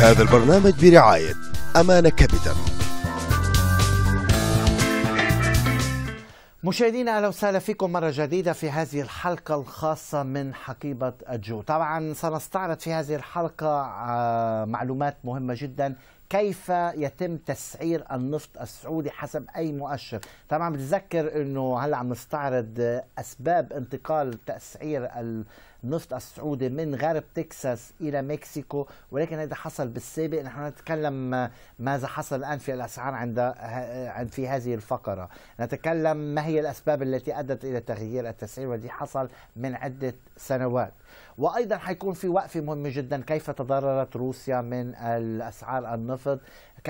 هذا البرنامج برعاية أمانة كابيتال مشاهدينا اهلا وسهلا فيكم مره جديده في هذه الحلقه الخاصه من حقيبه الجو، طبعا سنستعرض في هذه الحلقه آه، معلومات مهمه جدا كيف يتم تسعير النفط السعودي حسب اي مؤشر طبعا بتذكر انه هلا عم نستعرض اسباب انتقال تسعير النفط السعودي من غرب تكساس الى مكسيكو ولكن هذا حصل بالسابق نحن نتكلم ماذا حصل الان في الاسعار عند عند في هذه الفقره نتكلم ما هي الاسباب التي ادت الى تغيير التسعير والذي حصل من عده سنوات وايضا حيكون في وقفه مهمه جدا كيف تضررت روسيا من الاسعار النفط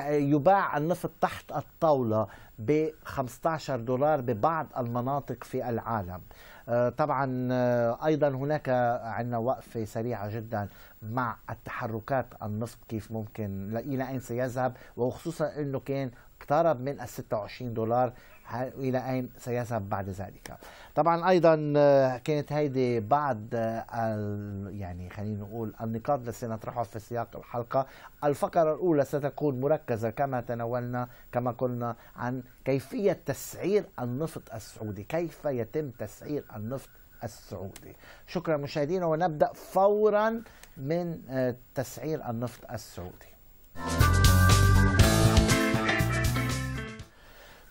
يباع النفط تحت الطاوله ب 15 دولار ببعض المناطق في العالم آه، طبعا آه، ايضا هناك عندنا وقفه سريعه جدا مع التحركات النفط كيف ممكن الى اين سيذهب وخصوصا انه كان اقترب من ال 26 دولار إلى أين سيذهب بعد ذلك طبعا أيضا آه، كانت هيدي بعض آه، يعني خلينا نقول النقاط التي سنطرحها في سياق الحلقة الفقرة الأولى ستكون مركزة كما تناولنا كما قلنا عن كيفية تسعير النفط السعودي كيف يتم تسعير النفط السعودي شكرا مشاهدينا ونبدأ فورا من آه، تسعير النفط السعودي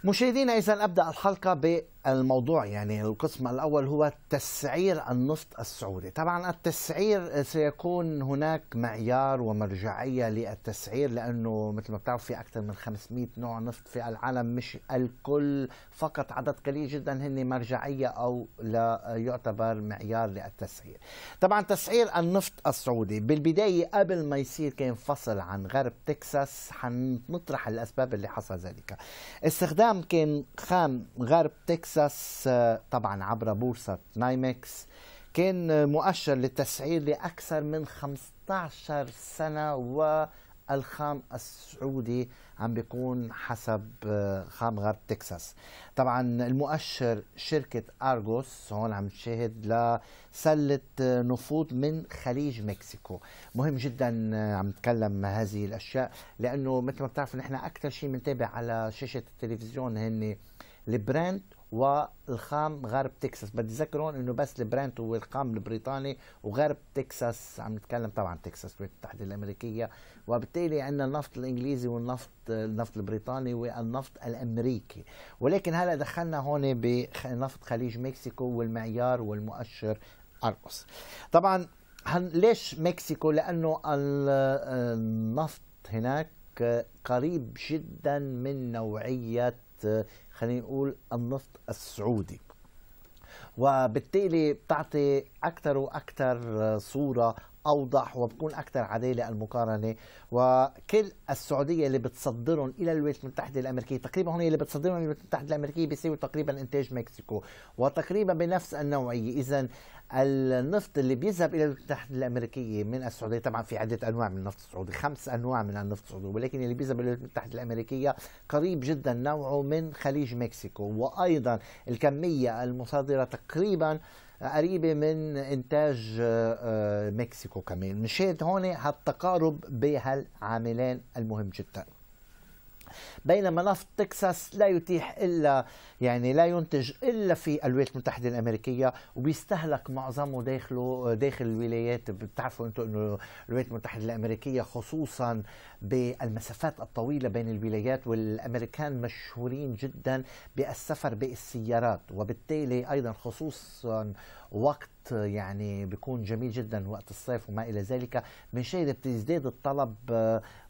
مشاهدينا اذا ابدا الحلقه ب الموضوع يعني القسم الأول هو تسعير النفط السعودي طبعا التسعير سيكون هناك معيار ومرجعية للتسعير لأنه مثل ما بتعرف في أكثر من 500 نوع نفط في العالم مش الكل فقط عدد قليل جدا هن مرجعية أو لا يعتبر معيار للتسعير طبعا تسعير النفط السعودي بالبداية قبل ما يصير كان فصل عن غرب تكساس حنطرح الأسباب اللي حصل ذلك استخدام كان خام غرب تكساس تكساس طبعا عبر بورصة نايمكس كان مؤشر للتسعير لأكثر من 15 سنة والخام السعودي عم بيكون حسب آه، خام غرب تكساس طبعا المؤشر شركة أرغوس هون عم نشاهد لسلة آه، نفوذ من خليج مكسيكو مهم جدا آه، عم نتكلم هذه الأشياء لأنه مثل ما بتعرفوا نحن أكثر شيء بنتابع على شاشة التلفزيون هن البراند والخام غرب تكساس بدي اذكر هون انه بس البرنت هو الخام البريطاني وغرب تكساس عم نتكلم طبعا تكساس الولايات المتحده الامريكيه وبالتالي عندنا النفط الانجليزي والنفط النفط البريطاني والنفط الامريكي ولكن هلا دخلنا هون بنفط خليج مكسيكو والمعيار والمؤشر ارقص طبعا ليش مكسيكو لانه النفط هناك قريب جدا من نوعيه خلينا نقول النفط السعودي وبالتالي بتعطي اكثر واكثر صوره اوضح وبكون اكثر عداله المقارنه وكل السعوديه اللي بتصدرهم الى الولايات المتحده الامريكيه تقريبا هون اللي بتصدرهم الولايات المتحده الامريكيه بيساوي تقريبا انتاج مكسيكو وتقريبا بنفس النوعيه اذا النفط اللي بيذهب الى الولايات المتحده الامريكيه من السعوديه طبعا في عده انواع من النفط السعودي خمس انواع من النفط السعودي ولكن اللي بيذهب الى الولايات المتحده الامريكيه قريب جدا نوعه من خليج مكسيكو وايضا الكميه المصادره تقريبا قريبه من انتاج آه، آه، مكسيكو كمان مشيت هون هالتقارب بهالعاملين المهم جدا بينما نفط تكساس لا يتيح الا يعني لا ينتج الا في الولايات المتحده الامريكيه وبيستهلك معظمه داخله داخل الولايات بتعرفوا انتم انه الولايات المتحده الامريكيه خصوصا بالمسافات الطويله بين الولايات والامريكان مشهورين جدا بالسفر بالسيارات وبالتالي ايضا خصوصا وقت وقت يعني بيكون جميل جدا وقت الصيف وما الى ذلك من شيء بتزداد الطلب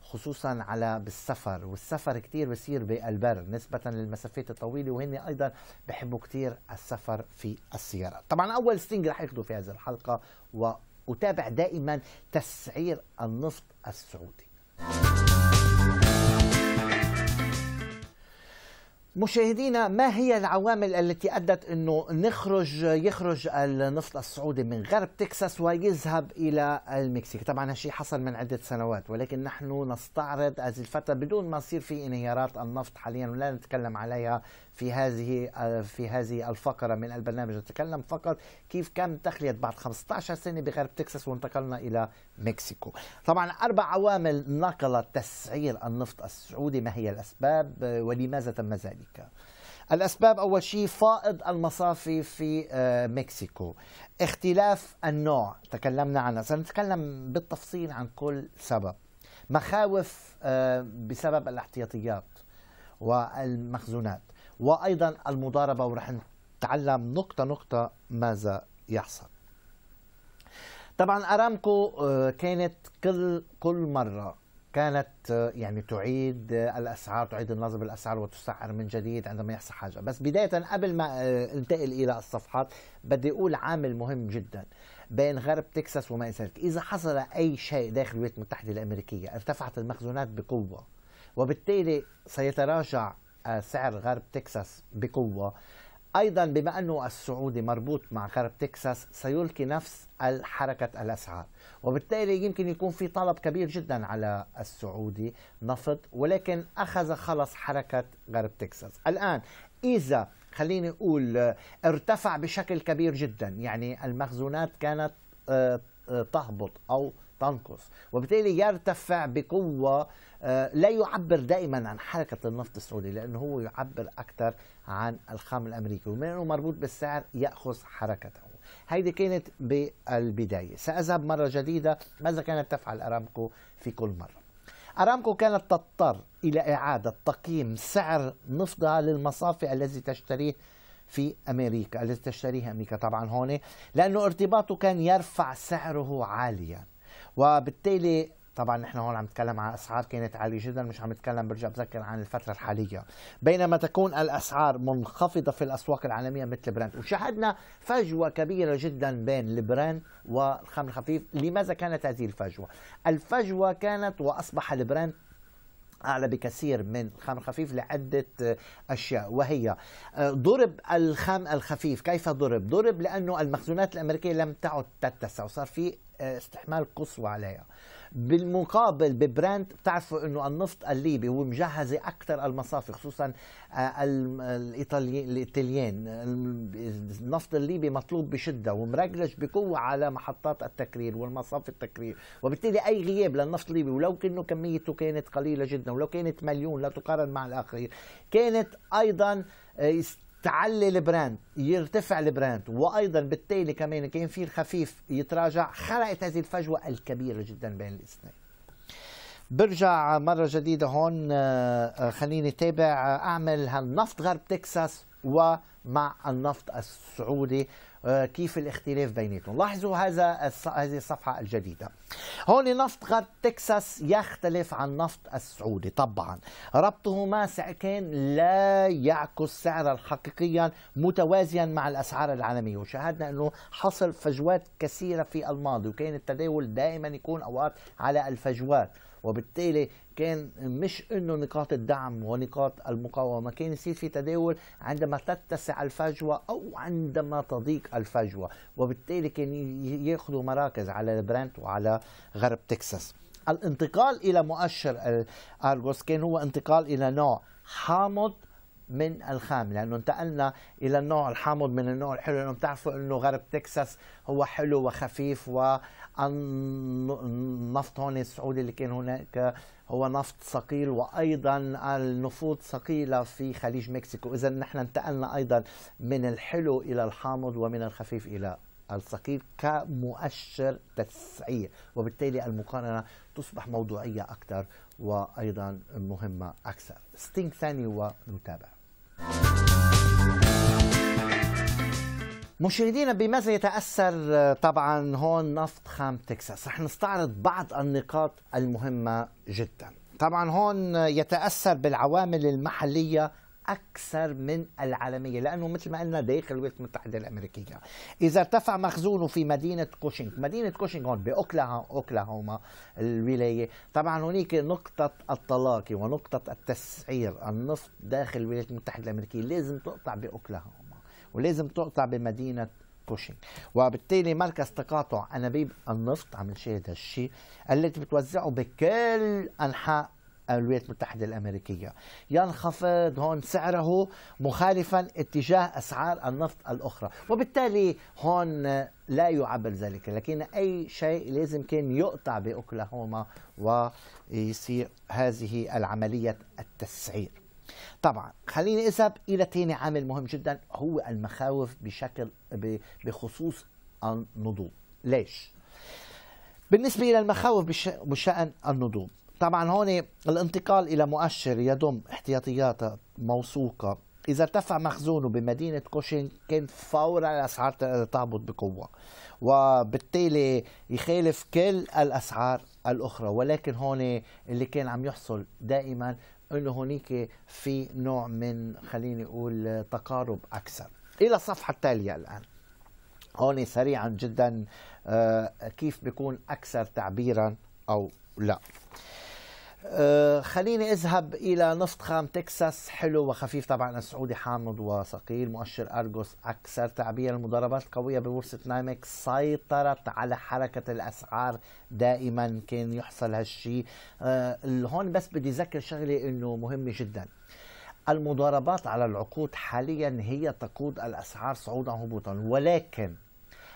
خصوصا على بالسفر والسفر كتير بصير بالبر نسبة للمسافات الطويلة وهن أيضا بحبوا كتير السفر في السيارة طبعا أول ستينج رح ياخده في هذه الحلقة وأتابع دائما تسعير النفط السعودي مشاهدينا ما هي العوامل التي ادت انه نخرج يخرج النفط السعودي من غرب تكساس ويذهب الى المكسيك طبعا هالشيء حصل من عده سنوات ولكن نحن نستعرض هذه الفتره بدون ما يصير في انهيارات النفط حاليا ولا نتكلم عليها في هذه آه، في هذه الفقره من البرنامج نتكلم فقط كيف كان تخليت بعد 15 سنه بغرب تكساس وانتقلنا الى مكسيكو طبعا اربع عوامل نقلت تسعير النفط السعودي ما هي الاسباب آه، ولماذا تم ذلك الأسباب أول شيء فائض المصافي في آه، مكسيكو اختلاف النوع تكلمنا عنه سنتكلم بالتفصيل عن كل سبب مخاوف بسبب الاحتياطيات والمخزونات وأيضا المضاربة ورح نتعلم نقطة نقطة ماذا يحصل طبعا ارامكو آه، كانت كل كل مره كانت آه، يعني تعيد آه، الاسعار تعيد النظر بالاسعار وتسعر من جديد عندما يحصل حاجه بس بدايه قبل ما انتقل الى الصفحات بدي اقول عامل مهم جدا بين غرب تكساس وما ذلك اذا حصل اي شيء داخل الولايات المتحده الامريكيه ارتفعت المخزونات بقوه وبالتالي سيتراجع آه، سعر غرب تكساس بقوة أيضا بما أنه السعودي مربوط مع غرب تكساس سيلقي نفس حركة الأسعار وبالتالي يمكن يكون في طلب كبير جدا على السعودي نفط ولكن أخذ خلص حركة غرب تكساس الآن إذا خليني أقول ارتفع بشكل كبير جدا يعني المخزونات كانت آه، آه، تهبط أو تنقص وبالتالي يرتفع بقوة آه، لا يعبر دائما عن حركة النفط السعودي لأنه هو يعبر أكثر عن الخام الأمريكي ومن أنه مربوط بالسعر يأخذ حركته هذه كانت بالبداية سأذهب مرة جديدة ماذا كانت تفعل أرامكو في كل مرة أرامكو كانت تضطر إلى إعادة تقييم سعر نفطها للمصافي الذي تشتريه في أمريكا الذي تشتريه أمريكا طبعا هون لأنه ارتباطه كان يرفع سعره عالياً وبالتالي طبعا نحن هون عم نتكلم عن اسعار كانت عاليه جدا مش عم نتكلم برجع بذكر عن الفتره الحاليه بينما تكون الاسعار منخفضه في الاسواق العالميه مثل برنت وشهدنا فجوه كبيره جدا بين البرنت والخمر الخفيف لماذا كانت هذه الفجوه الفجوه كانت واصبح البرنت أعلى بكثير من الخام الخفيف لعدة آه، أشياء وهي آه، ضرب الخام الخفيف كيف ضرب؟ ضرب لأنه المخزونات الأمريكية لم تعد تتسع وصار في آه، استحمال قصوى عليها بالمقابل ببراند بتعرفوا انه النفط الليبي هو مجهزه اكثر المصافي خصوصا آه، الايطاليين النفط الليبي مطلوب بشده ومرجلج بقوه على محطات التكرير والمصافي التكرير وبالتالي اي غياب للنفط الليبي ولو كانه كميته كانت قليله جدا ولو كانت مليون لا تقارن مع الاخرين كانت ايضا آه، تعلي البراند يرتفع البراند وايضا بالتالي كمان كان في الخفيف يتراجع خلقت هذه الفجوه الكبيره جدا بين الاثنين برجع مرة جديدة هون آه، آه، خليني تابع آه، أعمل هالنفط غرب تكساس ومع النفط السعودي آه، كيف الاختلاف بيناتهم لاحظوا هذا هذه الصفحة الجديدة هون نفط غرب تكساس يختلف عن نفط السعودي طبعا ربطهما كان لا يعكس سعرا حقيقيا متوازيا مع الأسعار العالمية وشاهدنا أنه حصل فجوات كثيرة في الماضي وكان التداول دائما يكون أوقات على الفجوات وبالتالي كان مش انه نقاط الدعم ونقاط المقاومه كان يصير في تداول عندما تتسع الفجوه او عندما تضيق الفجوه وبالتالي كان ياخذوا مراكز على برنت وعلى غرب تكساس الانتقال الى مؤشر الارجوس كان هو انتقال الى نوع حامض من الخام لانه انتقلنا الى النوع الحامض من النوع الحلو لانه بتعرفوا انه غرب تكساس هو حلو وخفيف و النفط هون السعودي اللي كان هناك هو نفط ثقيل وايضا النفوذ ثقيله في خليج مكسيكو اذا نحن انتقلنا ايضا من الحلو الى الحامض ومن الخفيف الى الثقيل كمؤشر تسعير وبالتالي المقارنة تصبح موضوعية أكثر وأيضا مهمة أكثر ستينك ثاني ونتابع مشاهدينا بماذا يتاثر آه، طبعا هون نفط خام تكساس رح نستعرض بعض النقاط المهمه جدا طبعا هون يتاثر بالعوامل المحليه أكثر من العالمية لأنه مثل ما قلنا داخل الولايات المتحدة الأمريكية إذا ارتفع مخزونه في مدينة كوشنج مدينة كوشنج هون بأوكلاهوما الولاية طبعا هناك نقطة التلاقي ونقطة التسعير النفط داخل الولايات المتحدة الأمريكية لازم تقطع بأوكلاهوما ولازم تقطع بمدينه بوشينج وبالتالي مركز تقاطع انابيب النفط عم نشاهد هالشيء التي بتوزعه بكل انحاء الولايات المتحدة الأمريكية ينخفض هون سعره مخالفا اتجاه أسعار النفط الأخرى وبالتالي هون لا يعبر ذلك لكن أي شيء لازم كان يقطع بأوكلاهوما ويصير هذه العملية التسعير طبعا خليني اذهب الى ثاني عامل مهم جدا هو المخاوف بشكل بخصوص النضوج ليش بالنسبه الى المخاوف بشان النضوج طبعا هون الانتقال الى مؤشر يضم احتياطيات موثوقه إذا ارتفع مخزونه بمدينة كوشين كان فورا الأسعار تهبط بقوة وبالتالي يخالف كل الأسعار الأخرى ولكن هون اللي كان عم يحصل دائما انه هناك في نوع من خليني اقول تقارب اكثر الى الصفحه التاليه الان هون سريعا جدا آه، كيف بيكون اكثر تعبيرا او لا آه، خليني اذهب الى نفط خام تكساس حلو وخفيف طبعا السعودي حامض وثقيل مؤشر ارجوس اكثر تعبير المضاربات القويه ببورصه نايمك سيطرت على حركه الاسعار دائما كان يحصل هالشيء آه، هون بس بدي اذكر شغله انه مهمه جدا المضاربات على العقود حاليا هي تقود الاسعار صعودا وهبوطا ولكن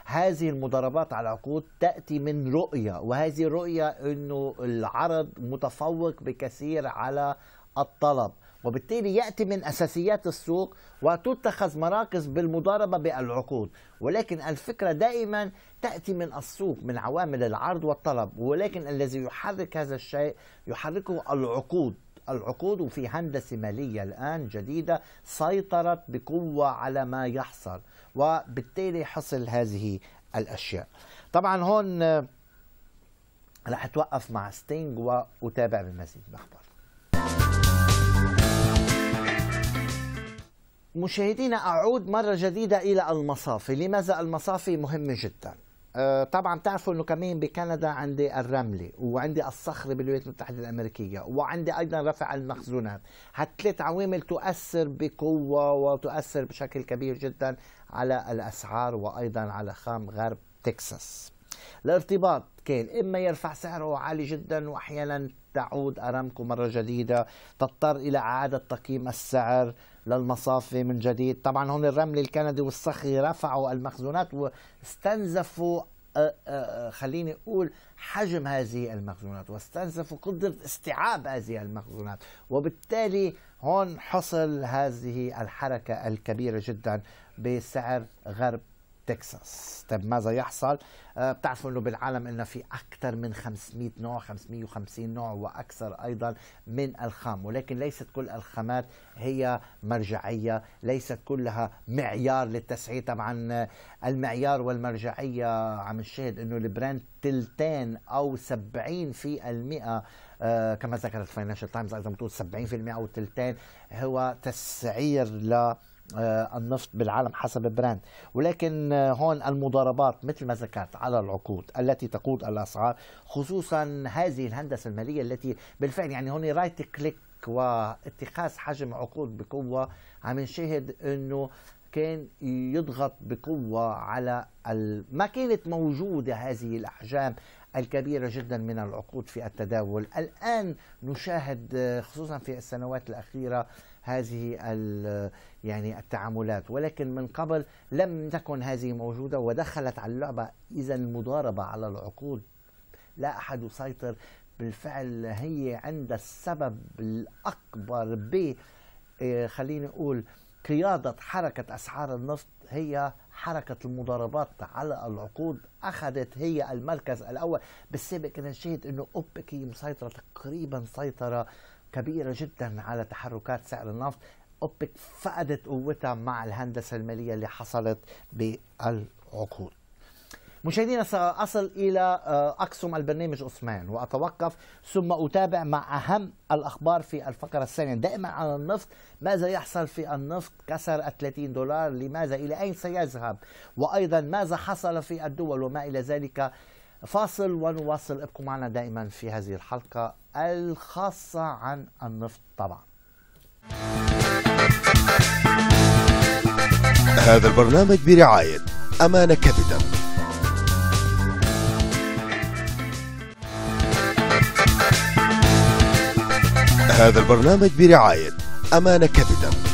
هذه المضاربات على العقود تأتي من رؤية وهذه الرؤية أنه العرض متفوق بكثير على الطلب وبالتالي ياتي من اساسيات السوق وتتخذ مراكز بالمضاربه بالعقود ولكن الفكره دائما تاتي من السوق من عوامل العرض والطلب ولكن الذي يحرك هذا الشيء يحركه العقود العقود وفي هندسه ماليه الان جديده سيطرت بقوه على ما يحصل وبالتالي حصل هذه الأشياء طبعا هون آه، رح أتوقف مع ستينج وأتابع بمزيد الأخبار مشاهدينا أعود مرة جديدة إلى المصافي لماذا المصافي مهمة جداً آه، طبعا تعرفوا انه كمان بكندا عندي الرمله وعندي الصخره بالولايات المتحده الامريكيه وعندي ايضا رفع المخزونات هالثلاث عوامل تؤثر بقوه وتؤثر بشكل كبير جدا على الاسعار وايضا على خام غرب تكساس الارتباط كان اما يرفع سعره عالي جدا واحيانا تعود ارامكو مره جديده تضطر الى اعاده تقييم السعر للمصافي من جديد طبعا هون الرمل الكندي والصخري رفعوا المخزونات واستنزفوا آه، آه، آه، خليني أقول حجم هذه المخزونات واستنزفوا قدرة استيعاب هذه المخزونات وبالتالي هون حصل هذه الحركة الكبيرة جدا بسعر غرب تكساس طيب ماذا يحصل آه، بتعرفوا انه بالعالم انه في اكثر من 500 نوع 550 نوع واكثر ايضا من الخام ولكن ليست كل الخامات هي مرجعيه ليست كلها معيار للتسعير طبعا آه، المعيار والمرجعيه عم نشاهد انه البراند تلتين او 70 في المئة آه كما ذكرت فاينانشال تايمز ايضا بتقول 70% او تلتين هو تسعير ل آه، النفط بالعالم حسب البراند ولكن آه، هون المضاربات مثل ما ذكرت على العقود التي تقود الاسعار خصوصا هذه الهندسه الماليه التي بالفعل يعني هون رايت كليك واتخاذ حجم عقود بقوه عم نشاهد انه كان يضغط بقوه على ال... ما كانت موجوده هذه الاحجام الكبيرة جدا من العقود في التداول الآن نشاهد آه، خصوصا في السنوات الأخيرة هذه يعني التعاملات ولكن من قبل لم تكن هذه موجودة ودخلت على اللعبة إذا المضاربة على العقول لا أحد يسيطر بالفعل هي عند السبب الأكبر ب آه، خليني أقول قيادة حركة أسعار النفط هي حركة المضاربات على العقود أخذت هي المركز الأول بالسابق كنا نشاهد أنه أوبك هي مسيطرة تقريبا سيطرة كبيرة جدا على تحركات سعر النفط أوبك فقدت قوتها مع الهندسة المالية اللي حصلت بالعقود مشاهدينا سأصل إلى آه، أقسم البرنامج أثمان وأتوقف ثم أتابع مع أهم الأخبار في الفقرة الثانية دائما على النفط ماذا يحصل في النفط كسر 30 دولار لماذا إلى أين سيذهب وأيضا ماذا حصل في الدول وما إلى ذلك فاصل ونواصل ابقوا معنا دائما في هذه الحلقة الخاصة عن النفط طبعا هذا البرنامج برعاية أمانة كابيتال هذا البرنامج برعاية أمانة كابيتال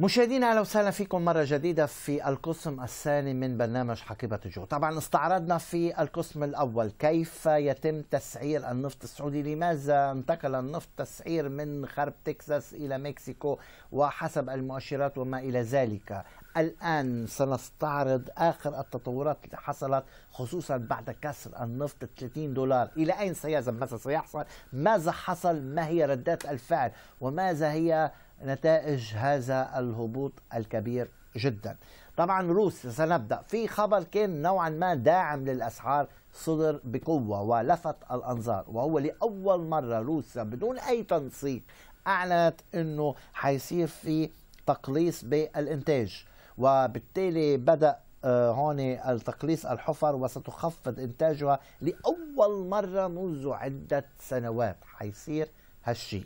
مشاهدينا اهلا وسهلا فيكم مره جديده في القسم الثاني من برنامج حقيبه الجو، طبعا استعرضنا في القسم الاول كيف يتم تسعير النفط السعودي، لماذا انتقل النفط تسعير من غرب تكساس الى مكسيكو وحسب المؤشرات وما الى ذلك، الآن سنستعرض آخر التطورات اللي حصلت خصوصا بعد كسر النفط 30 دولار إلى أين سيذهب ماذا سيحصل ماذا حصل ما هي ردات الفعل وماذا هي نتائج هذا الهبوط الكبير جدا طبعا روسيا سنبدا في خبر كان نوعا ما داعم للاسعار صدر بقوه ولفت الانظار وهو لاول مره روسيا بدون اي تنسيق اعلنت انه حيصير في تقليص بالانتاج وبالتالي بدا آه، هون التقليص الحفر وستخفض انتاجها لاول مره منذ عده سنوات حيصير هالشيء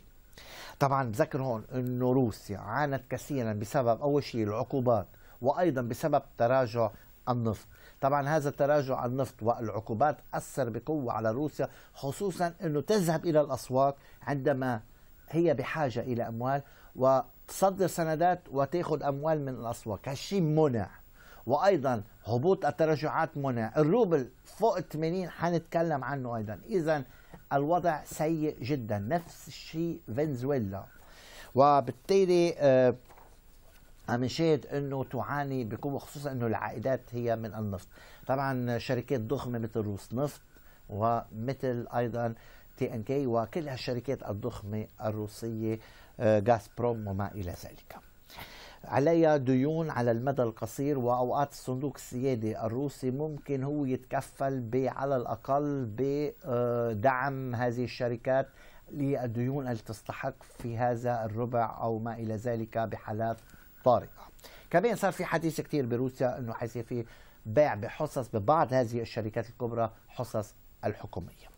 طبعا ذكر هون انه روسيا عانت كثيرا بسبب اول شيء العقوبات وايضا بسبب تراجع النفط طبعا هذا تراجع النفط والعقوبات اثر بقوه على روسيا خصوصا انه تذهب الى الاسواق عندما هي بحاجه الى اموال وتصدر سندات وتاخذ اموال من الاسواق هالشيء منع وايضا هبوط التراجعات منع الروبل فوق 80 حنتكلم عنه ايضا اذا الوضع سيء جدا نفس الشيء فنزويلا وبالتالي آه، عم نشاهد انه تعاني بقوه خصوصا انه العائدات هي من النفط طبعا شركات ضخمه مثل روس نفط ومثل ايضا تي ان كي وكل هالشركات الضخمه الروسيه آه، غاز بروم وما الى ذلك عليها ديون على المدى القصير واوقات الصندوق السيادي الروسي ممكن هو يتكفل على الاقل بدعم آه، هذه الشركات للديون التي تستحق في هذا الربع او ما الى ذلك بحالات طارئه. كمان صار في حديث كثير بروسيا انه حيصير في بيع بحصص ببعض هذه الشركات الكبرى حصص الحكوميه.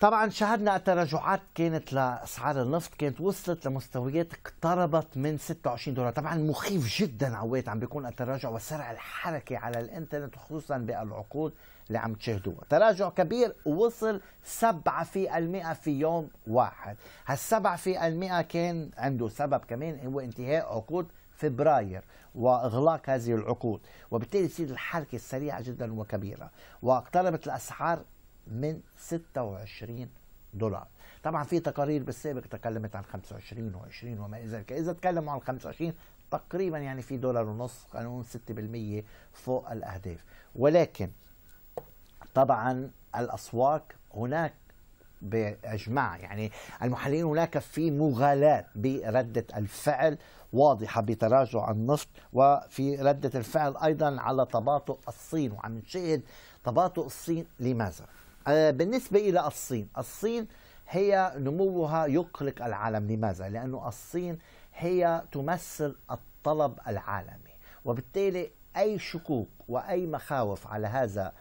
طبعا شهدنا تراجعات كانت لاسعار النفط كانت وصلت لمستويات اقتربت من 26 دولار طبعا مخيف جدا عويت عم بيكون التراجع وسرع الحركه على الانترنت خصوصا بالعقود اللي عم تشاهدوها تراجع كبير وصل 7% في, في يوم واحد هال 7% كان عنده سبب كمان هو انتهاء عقود فبراير واغلاق هذه العقود وبالتالي تصير الحركه سريعه جدا وكبيره واقتربت الاسعار من 26 دولار طبعا في تقارير بالسابق تكلمت عن 25 و20 وما الى ذلك اذا تكلموا عن 25 تقريبا يعني في دولار ونص قانون 6% فوق الاهداف ولكن طبعا الاسواق هناك باجماع يعني المحللين هناك في مغالاه برده الفعل واضحه بتراجع النفط وفي رده الفعل ايضا على تباطؤ الصين وعم نشاهد تباطؤ الصين لماذا؟ آه، بالنسبة إلى الصين الصين هي نموها يقلق العالم لماذا؟ لأن الصين هي تمثل الطلب العالمي وبالتالي أي شكوك وأي مخاوف على هذا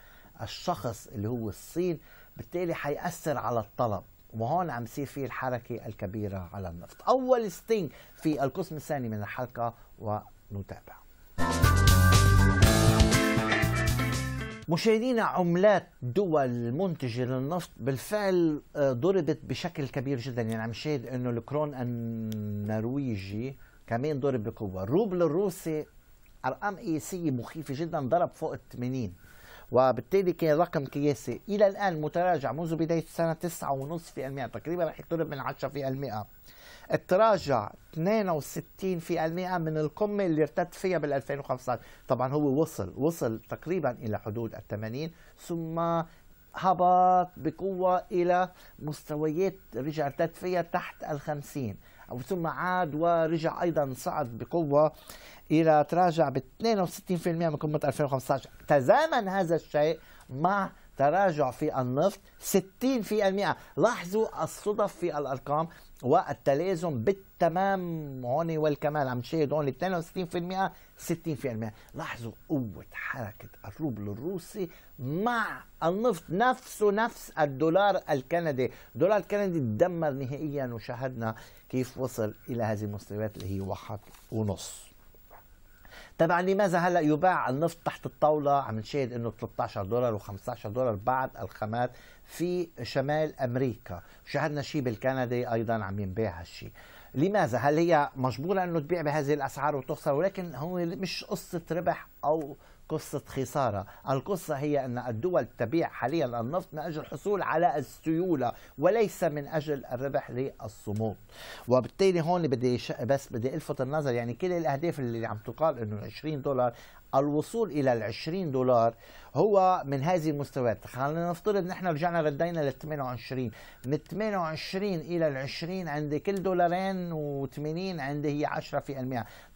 الشخص اللي هو الصين بالتالي حيأثر على الطلب وهون عم يصير في الحركة الكبيرة على النفط أول ستينج في القسم الثاني من الحلقة ونتابع مشاهدينا عملات دول المنتجة للنفط بالفعل آه، ضربت بشكل كبير جدا يعني عم نشاهد انه الكرون النرويجي كمان ضرب بقوة الروبل الروسي ارقام قياسية مخيفة جدا ضرب فوق ال 80 وبالتالي كان رقم قياسي الى الان متراجع منذ بداية السنة 9.5% تقريبا رح يقترب من 10% تراجع 62% من القمه اللي ارتد فيها بال 2015 طبعا هو وصل وصل تقريبا الى حدود ال 80 ثم هبط بقوة إلى مستويات رجع ارتد فيها تحت ال 50 أو ثم عاد ورجع أيضا صعد بقوة إلى تراجع ب 62% من قمة 2015 تزامن هذا الشيء مع تراجع في النفط 60% لاحظوا الصدف في الأرقام والتلازم بالتمام هون والكمال عم تشاهد هون 62% 60% لاحظوا قوة حركة الروبل الروسي مع النفط نفسه نفس الدولار الكندي الدولار الكندي تدمر نهائيا وشاهدنا كيف وصل إلى هذه المستويات اللي هي واحد ونص طبعا لماذا هلا يباع النفط تحت الطاوله عم نشاهد انه 13 دولار و15 دولار بعد الخامات في شمال امريكا شاهدنا شيء بالكندي ايضا عم ينباع هالشيء لماذا هل هي مجبوره انه تبيع بهذه الاسعار وتخسر ولكن هو مش قصه ربح او قصة خسارة القصة هي أن الدول تبيع حاليا النفط من أجل الحصول على السيولة وليس من أجل الربح للصمود وبالتالي هون بدي بس بدي ألفت النظر يعني كل الأهداف اللي عم تقال أنه 20 دولار الوصول الى ال 20 دولار هو من هذه المستويات خلينا نفترض نحن رجعنا ردينا لل 28 من 28 الى ال 20 عند كل دولارين و80 عندي هي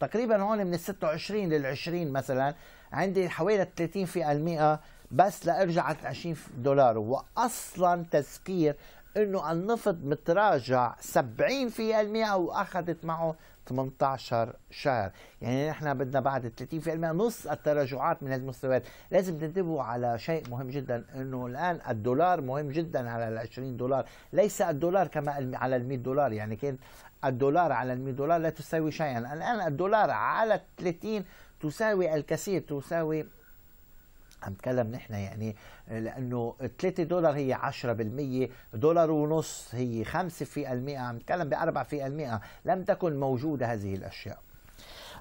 10% تقريبا هون من ال 26 لل 20 مثلا عندي حوالي 30% بس لارجع على 20 دولار واصلا تذكير انه النفط متراجع 70% واخذت معه 18 شهر يعني نحن بدنا بعد 30% نص التراجعات من المستويات لازم تنتبهوا على شيء مهم جدا انه الان الدولار مهم جدا على ال 20 دولار ليس الدولار كما على ال 100 دولار يعني كان الدولار على ال 100 دولار لا تساوي شيئا الان الدولار على ال 30 تساوي الكثير تساوي هنتكلم نحن يعني لانه 3 دولار هي 10% دولار ونص هي 5% عم نتكلم ب 4% لم تكن موجوده هذه الاشياء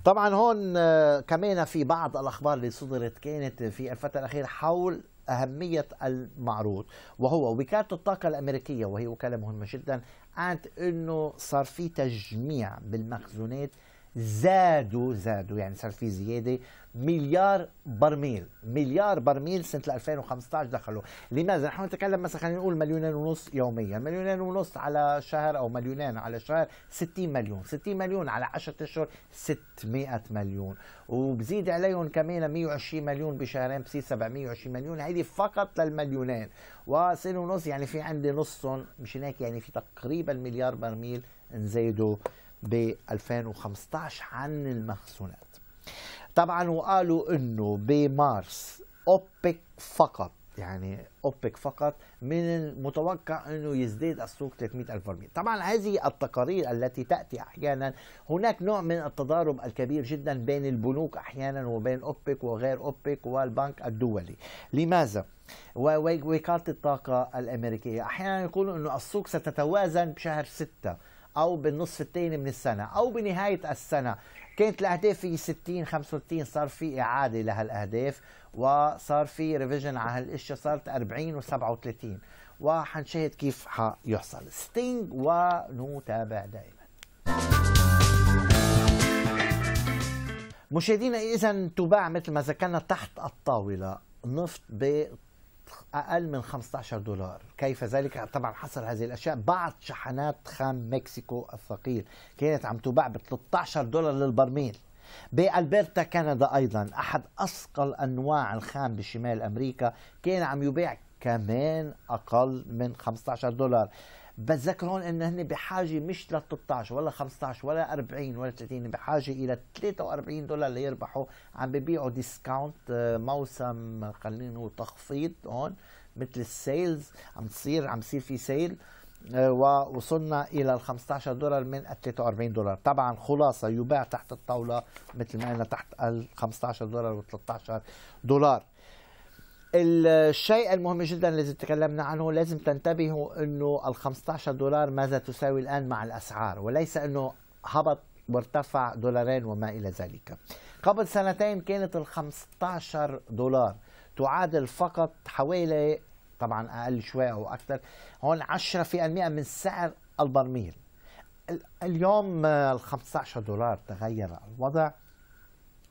طبعا هون آه، كمان في بعض الاخبار اللي صدرت كانت في الفتره الاخيره حول أهمية المعروض وهو وكالة الطاقة الأمريكية وهي وكالة مهمة جدا قالت أنه صار في تجميع بالمخزونات زادوا زادوا يعني صار في زياده مليار برميل مليار برميل سنه 2015 دخلوا لماذا نحن نتكلم مثلا خلينا نقول مليونين ونص يوميا مليونين ونص على شهر او مليونين على شهر 60 مليون 60 مليون على 10 اشهر 600 مليون وبزيد عليهم كمان 120 مليون بشهرين بصير 720 مليون هيدي فقط للمليونين وسنه ونص يعني في عندي نصهم مش هيك يعني في تقريبا مليار برميل نزيدوا ب 2015 عن المخزونات طبعا وقالوا انه بمارس اوبك فقط يعني اوبك فقط من المتوقع انه يزداد السوق 300 الف برميل طبعا هذه التقارير التي تاتي احيانا هناك نوع من التضارب الكبير جدا بين البنوك احيانا وبين اوبك وغير اوبك والبنك الدولي لماذا ووكاله الطاقه الامريكيه احيانا يقولوا انه السوق ستتوازن بشهر 6 او بالنصف الثاني من السنه او بنهايه السنه كانت الاهداف هي 60 65 صار في اعاده لهالاهداف وصار في ريفيجن على هالاشياء صارت 40 و37 وحنشاهد كيف حيحصل ستينج ونتابع دائما مشاهدينا اذا تباع مثل ما ذكرنا تحت الطاوله نفط ب أقل من 15 دولار كيف ذلك طبعا حصل هذه الأشياء بعض شحنات خام مكسيكو الثقيل كانت عم تباع ب 13 دولار للبرميل بألبرتا كندا أيضا أحد أثقل أنواع الخام بشمال أمريكا كان عم يباع كمان أقل من 15 دولار بتذكر هون ان هن بحاجه مش ل 13 ولا 15 ولا 40 ولا 30 بحاجه الى 43 دولار ليربحوا عم ببيعوا ديسكاونت آه، موسم خلينا نقول تخفيض هون مثل السيلز عم تصير عم تصير في سيل آه، ووصلنا الى ال 15 دولار من ال 43 دولار طبعا خلاصه يباع تحت الطاوله مثل ما قلنا تحت ال 15 دولار و 13 دولار الشيء المهم جدا الذي تكلمنا عنه لازم تنتبهوا انه ال 15 دولار ماذا تساوي الان مع الاسعار وليس انه هبط وارتفع دولارين وما الى ذلك. قبل سنتين كانت ال 15 دولار تعادل فقط حوالي طبعا اقل شوي او اكثر هون 10% من سعر البرميل. اليوم ال 15 دولار تغير الوضع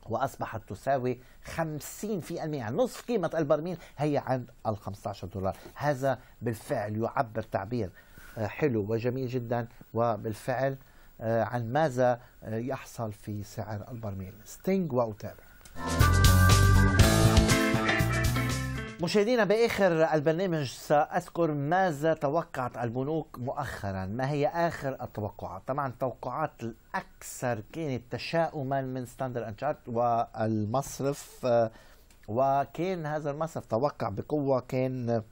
وأصبحت تساوي 50 في المية نصف قيمة البرميل هي عند ال 15 دولار هذا بالفعل يعبر تعبير آه، حلو وجميل جدا وبالفعل آه، عن ماذا آه، يحصل في سعر البرميل ستينج وأتابع مشاهدينا باخر البرنامج ساذكر ماذا توقعت البنوك مؤخرا، ما هي اخر التوقعات؟ طبعا التوقعات الاكثر كانت تشاؤما من ستاندر اند والمصرف آه، وكان هذا المصرف توقع بقوه كان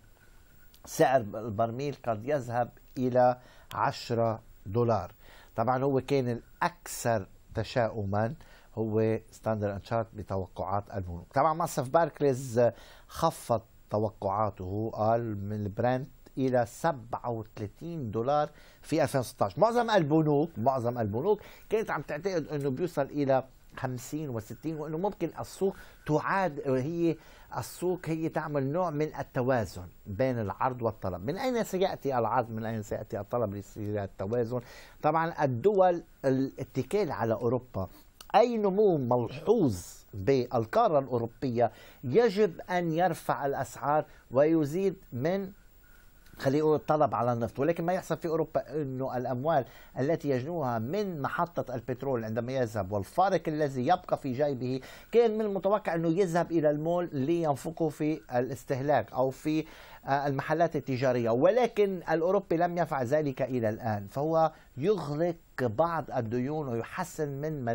سعر البرميل قد يذهب الى 10 دولار. طبعا هو كان الاكثر تشاؤما هو ستاندر اند شارت بتوقعات البنوك طبعا مصرف باركليز خفض توقعاته قال من البرنت الى 37 دولار في 2016 معظم البنوك معظم البنوك كانت عم تعتقد انه بيوصل الى 50 و60 وانه ممكن السوق تعاد هي السوق هي تعمل نوع من التوازن بين العرض والطلب من اين سياتي العرض من اين سياتي الطلب ليصير التوازن طبعا الدول الاتكال على اوروبا أي نمو ملحوظ بالقارة الأوروبية يجب أن يرفع الأسعار ويزيد من خلينا نقول الطلب على النفط ولكن ما يحصل في اوروبا انه الاموال التي يجنوها من محطه البترول عندما يذهب والفارق الذي يبقى في جيبه كان من المتوقع انه يذهب الى المول لينفقه في الاستهلاك او في آه، المحلات التجارية ولكن الأوروبي لم يفعل ذلك إلى الآن فهو يغلق بعض الديون ويحسن من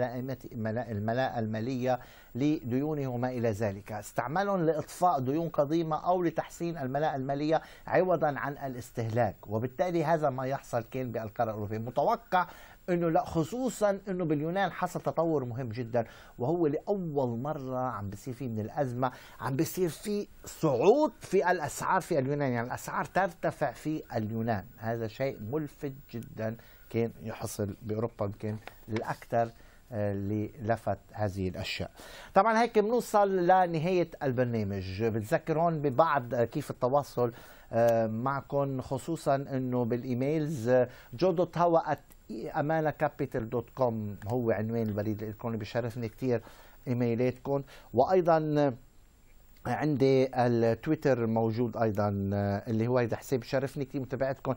الملاءة المالية لديونه وما إلى ذلك استعمالهم لإطفاء ديون قديمة أو لتحسين الملاءة المالية عوضا عن الاستهلاك وبالتالي هذا ما يحصل كان بالقارة الأوروبية متوقع انه لا خصوصا انه باليونان حصل تطور مهم جدا وهو لاول مره عم بيصير فيه من الازمه عم بيصير في صعود في الاسعار في اليونان يعني الاسعار ترتفع في اليونان هذا شيء ملفت جدا كان يحصل باوروبا يمكن للاكثر اللي آه، لفت هذه الاشياء طبعا هيك بنوصل لنهايه البرنامج بتذكر هون ببعض كيف التواصل آه، معكم خصوصا انه بالايميلز آه، دوت هواء امانه كابيتال دوت كوم هو عنوان البريد الالكتروني بشرفني كثير ايميلاتكم وايضا عندي التويتر موجود ايضا آه، اللي هو هذا حساب شرفني كثير متابعتكم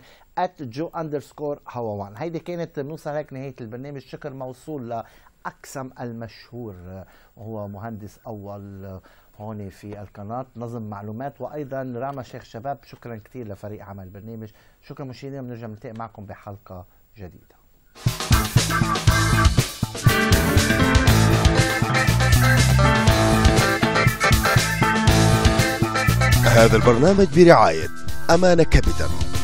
@جو اندرسكور هواوان هيدي كانت بنوصل هيك نهايه البرنامج شكر موصول لاقسم المشهور وهو آه، مهندس اول آه، هون في القناة نظم معلومات وأيضا راما شيخ شباب شكرا كثير لفريق عمل البرنامج شكرا مشاهدينا بنرجع نلتقي معكم بحلقة جديدة هذا البرنامج برعاية أمانة كابيتال